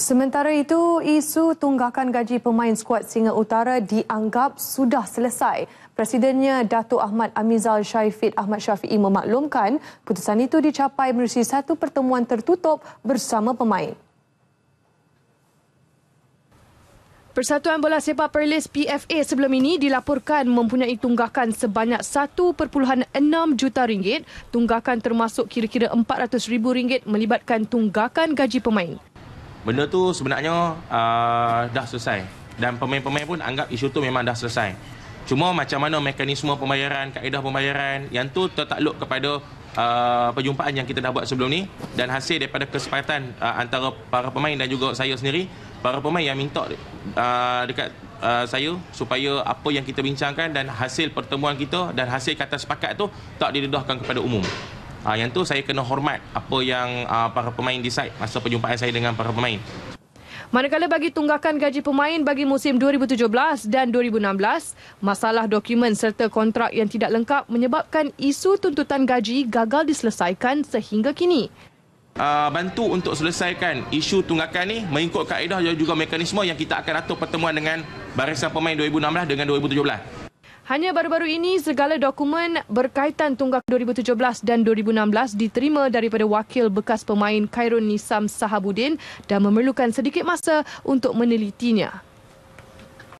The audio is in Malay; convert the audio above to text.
Sementara itu, isu tunggakan gaji pemain skuad Singa Utara dianggap sudah selesai. Presidennya Datuk Ahmad Amizal Syafiq Ahmad Syafiq memaklumkan putusan itu dicapai melalui satu pertemuan tertutup bersama pemain. Persatuan Bola Sepak Perlis PFA sebelum ini dilaporkan mempunyai tunggakan sebanyak 1.6 juta ringgit, tunggakan termasuk kira-kira 400 ribu ringgit melibatkan tunggakan gaji pemain benda tu sebenarnya uh, dah selesai dan pemain-pemain pun anggap isu tu memang dah selesai cuma macam mana mekanisme pembayaran kaedah pembayaran yang tu tertakluk kepada Uh, perjumpaan yang kita dah buat sebelum ni dan hasil daripada kesepakatan uh, antara para pemain dan juga saya sendiri para pemain yang minta uh, dekat uh, saya supaya apa yang kita bincangkan dan hasil pertemuan kita dan hasil kata sepakat tu tak didedahkan kepada umum Uh, yang tu saya kena hormat apa yang uh, para pemain decide masa perjumpaan saya dengan para pemain. Manakala bagi tunggakan gaji pemain bagi musim 2017 dan 2016, masalah dokumen serta kontrak yang tidak lengkap menyebabkan isu tuntutan gaji gagal diselesaikan sehingga kini. Uh, bantu untuk selesaikan isu tunggakan ini, mengikut kaedah dan juga mekanisme yang kita akan atur pertemuan dengan barisan pemain 2016 dengan 2017. Hanya baru-baru ini segala dokumen berkaitan tunggak 2017 dan 2016 diterima daripada wakil bekas pemain Khairun Nisam Sahabudin dan memerlukan sedikit masa untuk menelitinya.